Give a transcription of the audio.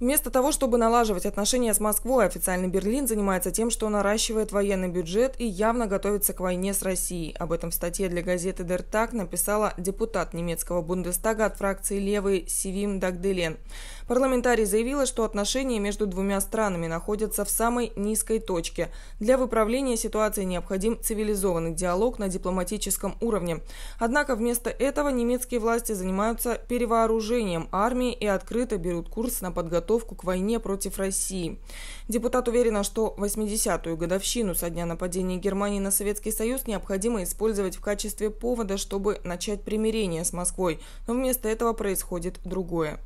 Вместо того, чтобы налаживать отношения с Москвой, официальный Берлин занимается тем, что наращивает военный бюджет и явно готовится к войне с Россией. Об этом в статье для газеты Der Tag написала депутат немецкого Бундестага от фракции «Левый» Сивим Дагделен. Парламентарий заявила, что отношения между двумя странами находятся в самой низкой точке. Для выправления ситуации необходим цивилизованный диалог на дипломатическом уровне. Однако вместо этого немецкие власти занимаются перевооружением армии и открыто берут курс на подготовку подготовку к войне против России. Депутат уверена, что 80-ю годовщину со дня нападения Германии на Советский Союз необходимо использовать в качестве повода, чтобы начать примирение с Москвой, но вместо этого происходит другое.